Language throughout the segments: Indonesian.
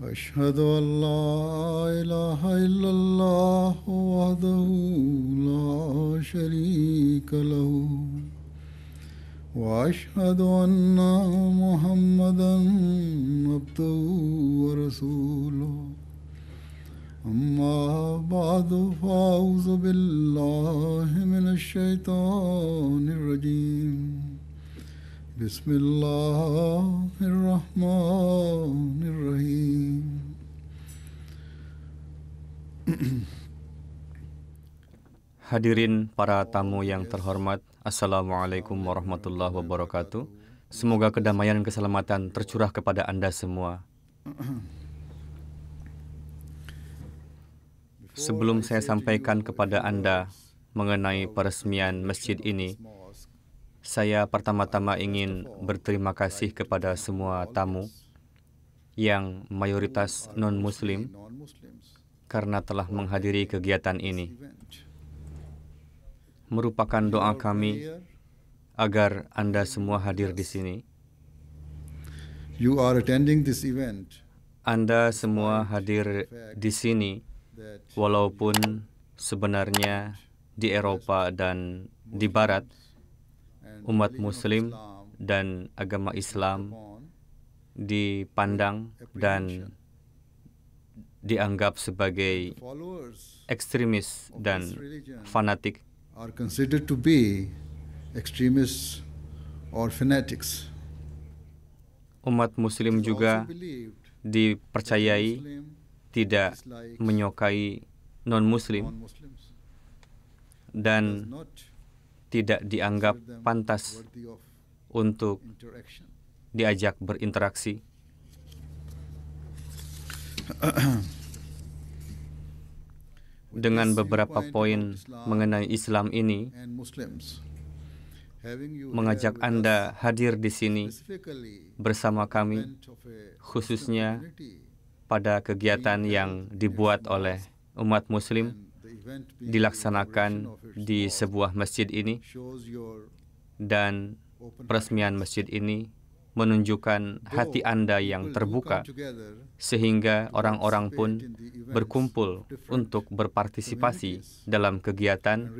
واشهد ان لا اله الا الله وحده لا شريك له واشهد ان محمدا عبده ورسوله اما بعد فاعوذ بالله من الشيطان الرجيم بسم الله الرحمن الرحيم Hadirin para tamu yang terhormat, Assalamualaikum warahmatullahi wabarakatuh. Semoga kedamaian dan keselamatan tercurah kepada Anda semua. Sebelum saya sampaikan kepada Anda mengenai peresmian masjid ini, saya pertama-tama ingin berterima kasih kepada semua tamu yang mayoritas non-Muslim karena telah menghadiri kegiatan ini. Merupakan doa kami agar Anda semua hadir di sini. Anda semua hadir di sini walaupun sebenarnya di Eropa dan di Barat umat Muslim dan agama Islam dipandang dan dianggap sebagai ekstremis dan fanatik. Umat Muslim juga dipercayai tidak menyukai non-Muslim dan tidak dianggap pantas untuk diajak berinteraksi. Dengan beberapa poin mengenai Islam ini, mengajak Anda hadir di sini bersama kami, khususnya pada kegiatan yang dibuat oleh umat Muslim dilaksanakan di sebuah masjid ini dan peresmian masjid ini menunjukkan hati Anda yang terbuka, sehingga orang-orang pun berkumpul untuk berpartisipasi dalam kegiatan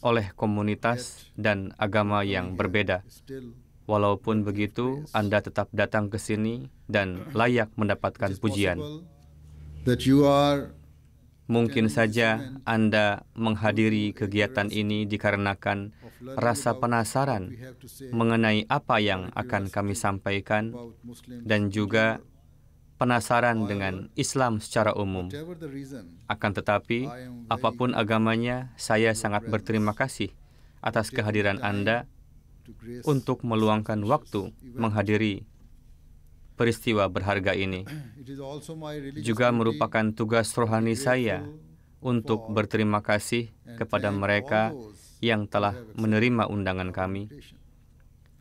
oleh komunitas dan agama yang berbeda. Walaupun begitu, Anda tetap datang ke sini dan layak mendapatkan pujian. Mungkin saja Anda menghadiri kegiatan ini dikarenakan rasa penasaran mengenai apa yang akan kami sampaikan dan juga penasaran dengan Islam secara umum. Akan tetapi, apapun agamanya, saya sangat berterima kasih atas kehadiran Anda untuk meluangkan waktu menghadiri peristiwa berharga ini. Juga merupakan tugas rohani saya untuk berterima kasih kepada mereka yang telah menerima undangan kami.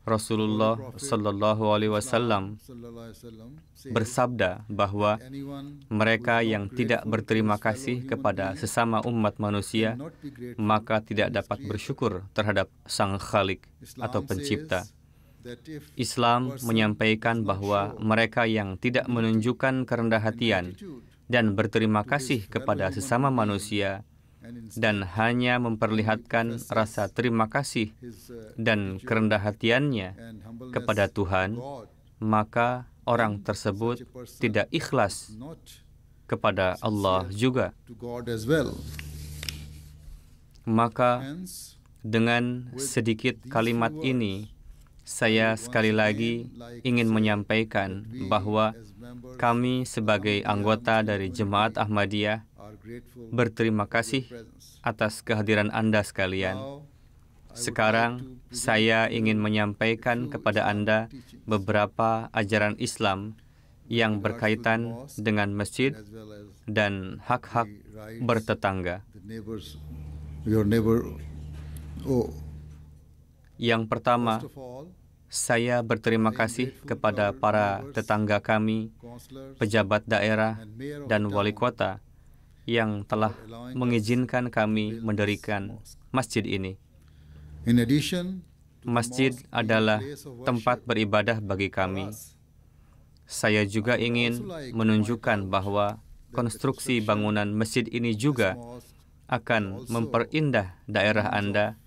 Rasulullah Shallallahu Alaihi Wasallam bersabda bahwa mereka yang tidak berterima kasih kepada sesama umat manusia maka tidak dapat bersyukur terhadap Sang Khalik atau Pencipta. Islam menyampaikan bahwa mereka yang tidak menunjukkan kerendah hatian dan berterima kasih kepada sesama manusia dan hanya memperlihatkan rasa terima kasih dan kerendah hatiannya kepada Tuhan, maka orang tersebut tidak ikhlas kepada Allah juga. Maka dengan sedikit kalimat ini, saya sekali lagi ingin menyampaikan bahwa kami sebagai anggota dari Jemaat Ahmadiyah berterima kasih atas kehadiran Anda sekalian. Sekarang saya ingin menyampaikan kepada Anda beberapa ajaran Islam yang berkaitan dengan masjid dan hak-hak bertetangga. Oh, yang pertama, saya berterima kasih kepada para tetangga kami, pejabat daerah, dan wali kota yang telah mengizinkan kami mendirikan masjid ini. Masjid adalah tempat beribadah bagi kami. Saya juga ingin menunjukkan bahwa konstruksi bangunan masjid ini juga akan memperindah daerah Anda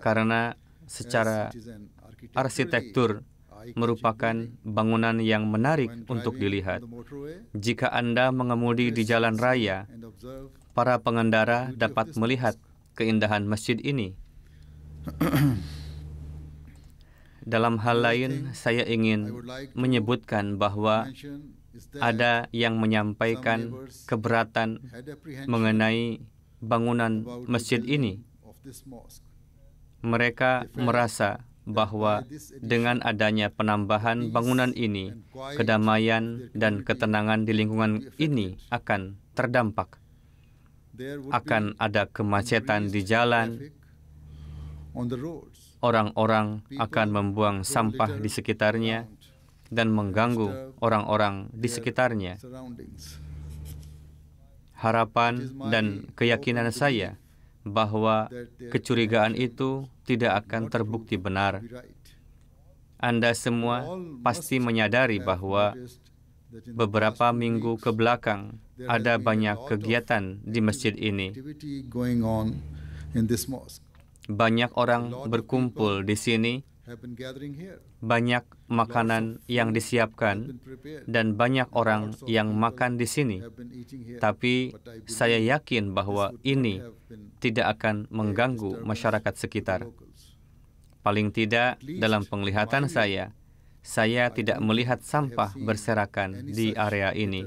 karena secara arsitektur merupakan bangunan yang menarik untuk dilihat. Jika Anda mengemudi di jalan raya, para pengendara dapat melihat keindahan masjid ini. Dalam hal lain, saya ingin menyebutkan bahwa ada yang menyampaikan keberatan mengenai bangunan masjid ini. Mereka merasa bahwa dengan adanya penambahan bangunan ini, kedamaian dan ketenangan di lingkungan ini akan terdampak. Akan ada kemacetan di jalan, orang-orang akan membuang sampah di sekitarnya dan mengganggu orang-orang di sekitarnya. Harapan dan keyakinan saya bahwa kecurigaan itu tidak akan terbukti benar. Anda semua pasti menyadari bahwa beberapa minggu ke belakang ada banyak kegiatan di masjid ini. Banyak orang berkumpul di sini banyak makanan yang disiapkan dan banyak orang yang makan di sini. Tapi saya yakin bahwa ini tidak akan mengganggu masyarakat sekitar. Paling tidak dalam penglihatan saya, saya tidak melihat sampah berserakan di area ini.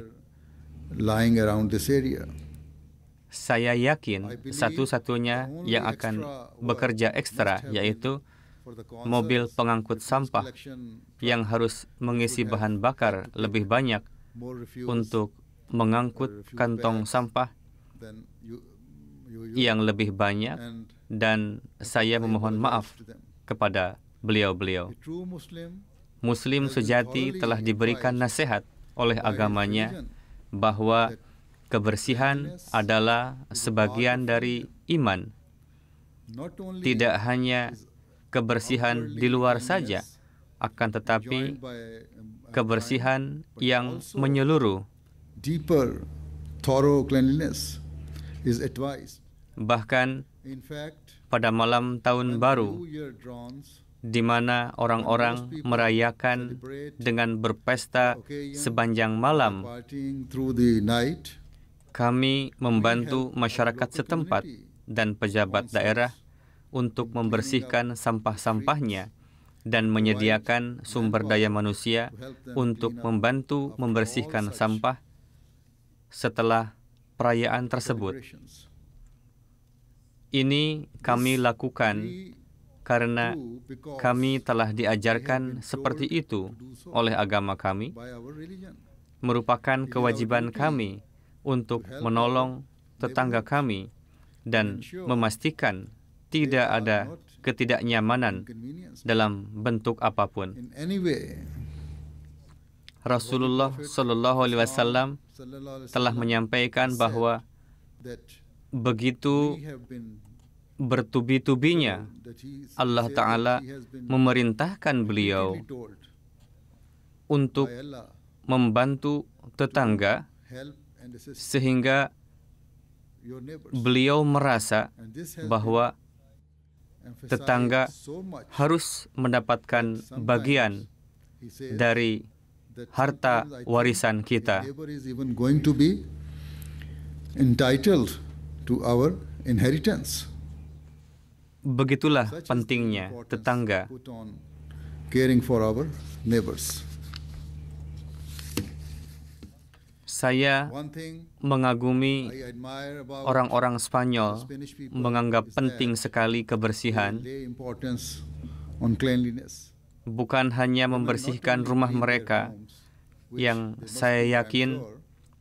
Saya yakin satu-satunya yang akan bekerja ekstra yaitu mobil pengangkut sampah yang harus mengisi bahan bakar lebih banyak untuk mengangkut kantong sampah yang lebih banyak dan saya memohon maaf kepada beliau-beliau. Muslim sejati telah diberikan nasihat oleh agamanya bahwa kebersihan adalah sebagian dari iman. Tidak hanya kebersihan di luar saja, akan tetapi kebersihan yang menyeluruh. Bahkan pada malam tahun baru, di mana orang-orang merayakan dengan berpesta sepanjang malam. Kami membantu masyarakat setempat dan pejabat daerah untuk membersihkan sampah-sampahnya dan menyediakan sumber daya manusia untuk membantu membersihkan sampah setelah perayaan tersebut. Ini kami lakukan karena kami telah diajarkan seperti itu oleh agama kami, merupakan kewajiban kami untuk menolong tetangga kami dan memastikan tidak ada ketidaknyamanan dalam bentuk apapun. Rasulullah Shallallahu Alaihi Wasallam telah menyampaikan bahwa begitu bertubi-tubinya Allah Ta'ala memerintahkan beliau untuk membantu tetangga sehingga beliau merasa bahwa tetangga harus mendapatkan bagian dari harta warisan kita. Begitulah pentingnya tetangga. saya mengagumi orang-orang Spanyol menganggap penting sekali kebersihan, bukan hanya membersihkan rumah mereka, yang saya yakin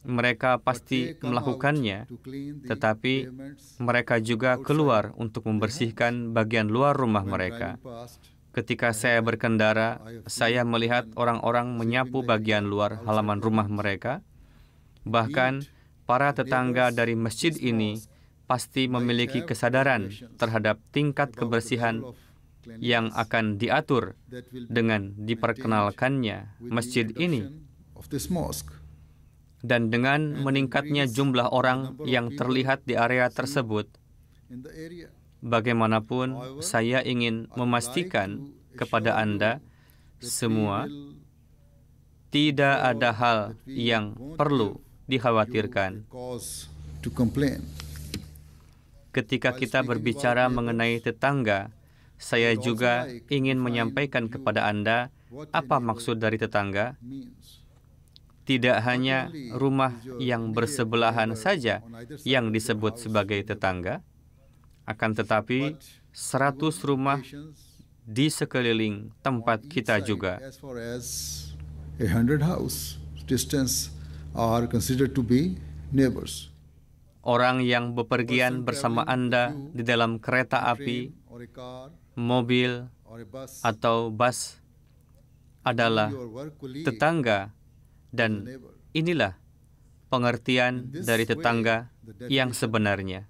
mereka pasti melakukannya, tetapi mereka juga keluar untuk membersihkan bagian luar rumah mereka. Ketika saya berkendara, saya melihat orang-orang menyapu bagian luar halaman rumah mereka, Bahkan para tetangga dari masjid ini pasti memiliki kesadaran terhadap tingkat kebersihan yang akan diatur dengan diperkenalkannya masjid ini dan dengan meningkatnya jumlah orang yang terlihat di area tersebut. Bagaimanapun, saya ingin memastikan kepada Anda semua tidak ada hal yang perlu dikhawatirkan. Ketika kita berbicara mengenai tetangga, saya juga ingin menyampaikan kepada Anda apa maksud dari tetangga. Tidak hanya rumah yang bersebelahan saja yang disebut sebagai tetangga, akan tetapi 100 rumah di sekeliling tempat kita juga are considered to be neighbors. Orang yang bepergian bersama Anda di dalam kereta api, mobil, atau bus adalah tetangga dan inilah pengertian dari tetangga yang sebenarnya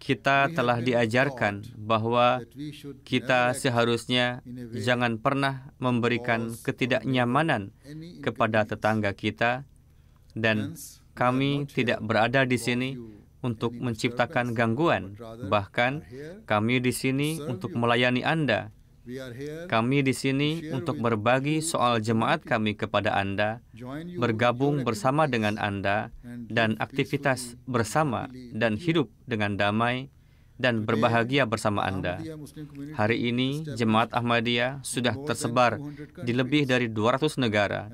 kita telah diajarkan bahwa kita seharusnya jangan pernah memberikan ketidaknyamanan kepada tetangga kita, dan kami tidak berada di sini untuk menciptakan gangguan. Bahkan, kami di sini untuk melayani Anda kami di sini untuk berbagi soal jemaat kami kepada Anda, bergabung bersama dengan Anda, dan aktivitas bersama dan hidup dengan damai dan berbahagia bersama Anda. Hari ini, jemaat Ahmadiyah sudah tersebar di lebih dari 200 negara,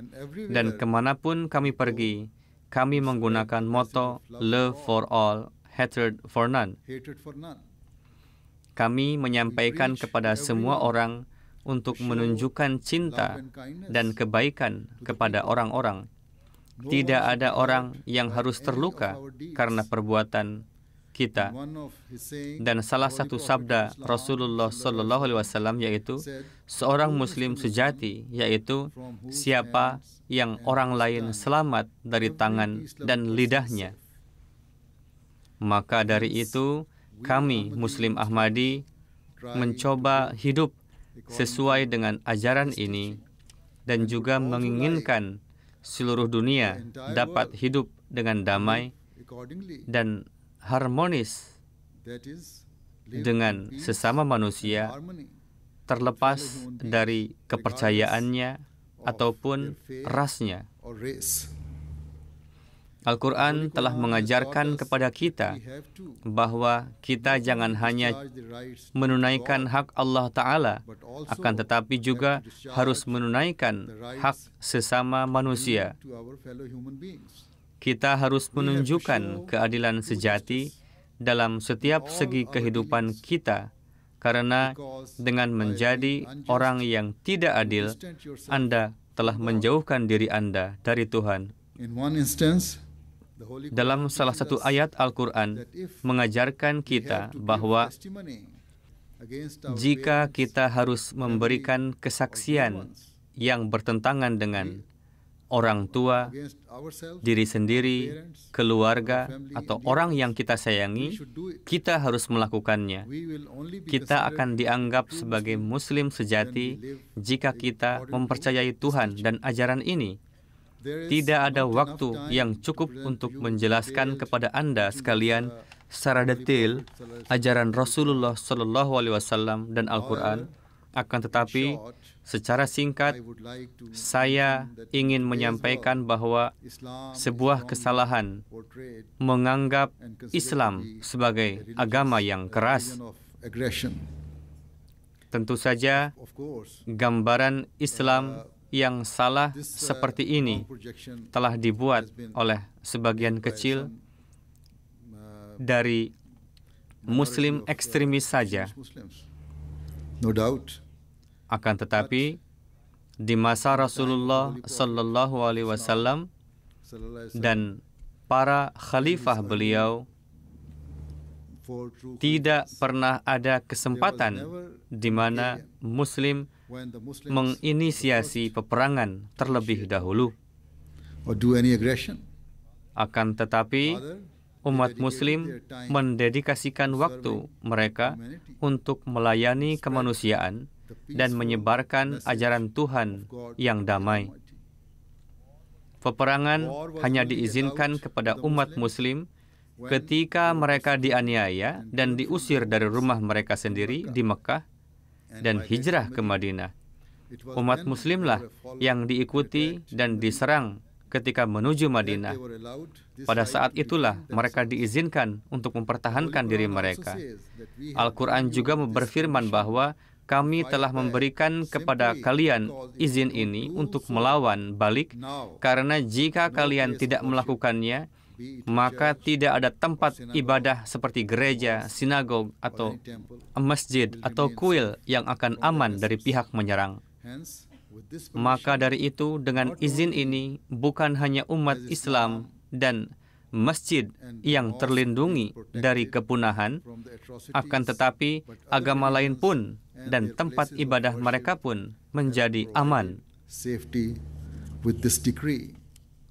dan kemanapun kami pergi, kami menggunakan moto Love for All, Hatred for None, kami menyampaikan kepada semua orang untuk menunjukkan cinta dan kebaikan kepada orang-orang. Tidak ada orang yang harus terluka karena perbuatan kita. Dan salah satu sabda Rasulullah Shallallahu Alaihi Wasallam yaitu seorang Muslim sejati yaitu siapa yang orang lain selamat dari tangan dan lidahnya. Maka dari itu, kami, Muslim Ahmadi, mencoba hidup sesuai dengan ajaran ini dan juga menginginkan seluruh dunia dapat hidup dengan damai dan harmonis dengan sesama manusia terlepas dari kepercayaannya ataupun rasnya. Al-Quran telah mengajarkan kepada kita bahwa kita jangan hanya menunaikan hak Allah Ta'ala, akan tetapi juga harus menunaikan hak sesama manusia. Kita harus menunjukkan keadilan sejati dalam setiap segi kehidupan kita, karena dengan menjadi orang yang tidak adil, Anda telah menjauhkan diri Anda dari Tuhan. In one instance, dalam salah satu ayat Al-Quran mengajarkan kita bahwa jika kita harus memberikan kesaksian yang bertentangan dengan orang tua, diri sendiri, keluarga, atau orang yang kita sayangi, kita harus melakukannya. Kita akan dianggap sebagai Muslim sejati jika kita mempercayai Tuhan dan ajaran ini tidak ada waktu yang cukup untuk menjelaskan kepada Anda sekalian secara detail ajaran Rasulullah Shallallahu Alaihi Wasallam dan Al-Quran. Akan tetapi, secara singkat, saya ingin menyampaikan bahwa sebuah kesalahan menganggap Islam sebagai agama yang keras. Tentu saja, gambaran Islam uh, yang salah uh, seperti ini telah dibuat oleh sebagian kecil um, uh, dari Muslim uh, ekstremis saja. Akan tetapi, di masa Rasulullah Sallallahu Alaihi Wasallam dan para khalifah beliau tidak pernah ada kesempatan di mana Muslim menginisiasi peperangan terlebih dahulu. Akan tetapi, umat Muslim mendedikasikan waktu mereka untuk melayani kemanusiaan dan menyebarkan ajaran Tuhan yang damai. Peperangan hanya diizinkan kepada umat Muslim ketika mereka dianiaya dan diusir dari rumah mereka sendiri di Mekah dan hijrah ke Madinah. Umat Muslimlah yang diikuti dan diserang ketika menuju Madinah. Pada saat itulah mereka diizinkan untuk mempertahankan diri mereka. Al-Quran juga berfirman bahwa kami telah memberikan kepada kalian izin ini untuk melawan balik, karena jika kalian tidak melakukannya, maka tidak ada tempat ibadah seperti gereja, sinagog, atau masjid, atau kuil yang akan aman dari pihak menyerang. Maka dari itu, dengan izin ini, bukan hanya umat Islam dan masjid yang terlindungi dari kepunahan, akan tetapi agama lain pun dan tempat ibadah mereka pun menjadi aman.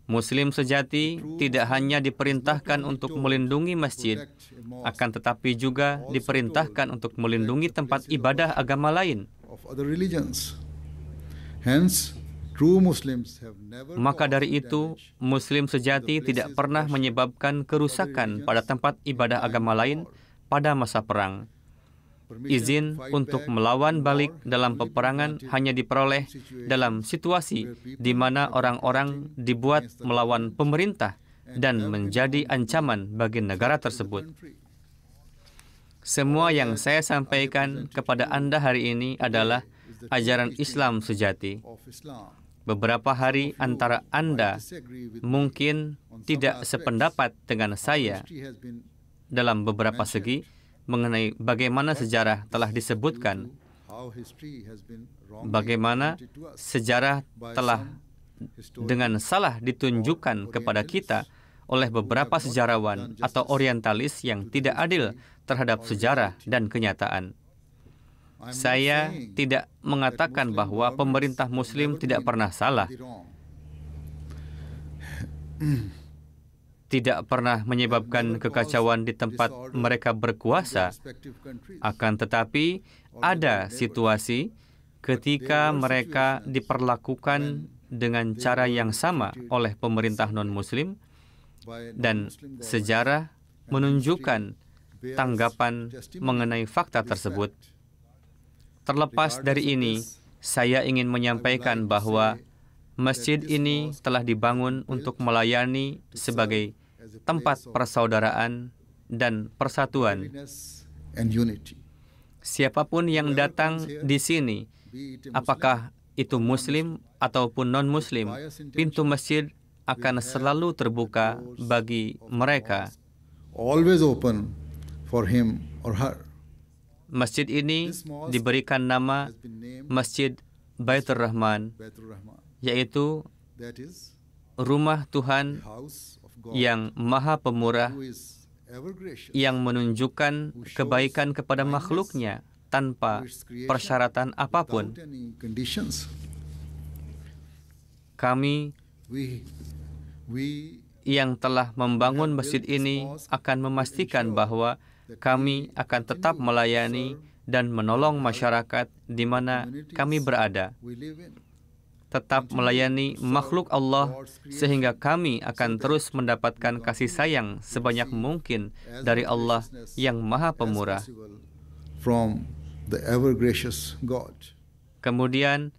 Muslim sejati tidak hanya diperintahkan untuk melindungi masjid, akan tetapi juga diperintahkan untuk melindungi tempat ibadah agama lain. Maka dari itu, Muslim sejati tidak pernah menyebabkan kerusakan pada tempat ibadah agama lain pada masa perang. Izin untuk melawan balik dalam peperangan hanya diperoleh dalam situasi di mana orang-orang dibuat melawan pemerintah dan menjadi ancaman bagi negara tersebut. Semua yang saya sampaikan kepada Anda hari ini adalah ajaran Islam sejati. Beberapa hari antara Anda mungkin tidak sependapat dengan saya dalam beberapa segi, mengenai bagaimana sejarah telah disebutkan, bagaimana sejarah telah dengan salah ditunjukkan kepada kita oleh beberapa sejarawan atau orientalis yang tidak adil terhadap sejarah dan kenyataan. Saya tidak mengatakan bahwa pemerintah Muslim tidak pernah salah tidak pernah menyebabkan kekacauan di tempat mereka berkuasa. Akan tetapi, ada situasi ketika mereka diperlakukan dengan cara yang sama oleh pemerintah non-Muslim, dan sejarah menunjukkan tanggapan mengenai fakta tersebut. Terlepas dari ini, saya ingin menyampaikan bahwa masjid ini telah dibangun untuk melayani sebagai tempat persaudaraan dan persatuan. Siapapun yang datang di sini, apakah itu Muslim ataupun non-Muslim, pintu masjid akan selalu terbuka bagi mereka. Masjid ini diberikan nama Masjid Baitur Rahman yaitu rumah Tuhan yang maha pemurah yang menunjukkan kebaikan kepada makhluknya tanpa persyaratan apapun. Kami yang telah membangun masjid ini akan memastikan bahwa kami akan tetap melayani dan menolong masyarakat di mana kami berada tetap melayani makhluk Allah sehingga kami akan terus mendapatkan kasih sayang sebanyak mungkin dari Allah yang Maha Pemurah. Kemudian,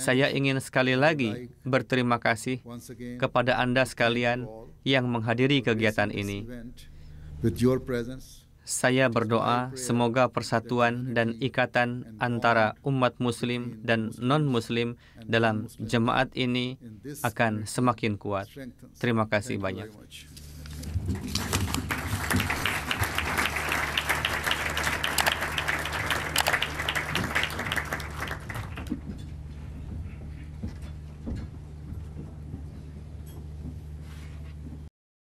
saya ingin sekali lagi berterima kasih kepada Anda sekalian yang menghadiri kegiatan ini saya berdoa semoga persatuan dan ikatan antara umat Muslim dan non-Muslim dalam jemaat ini akan semakin kuat. Terima kasih banyak.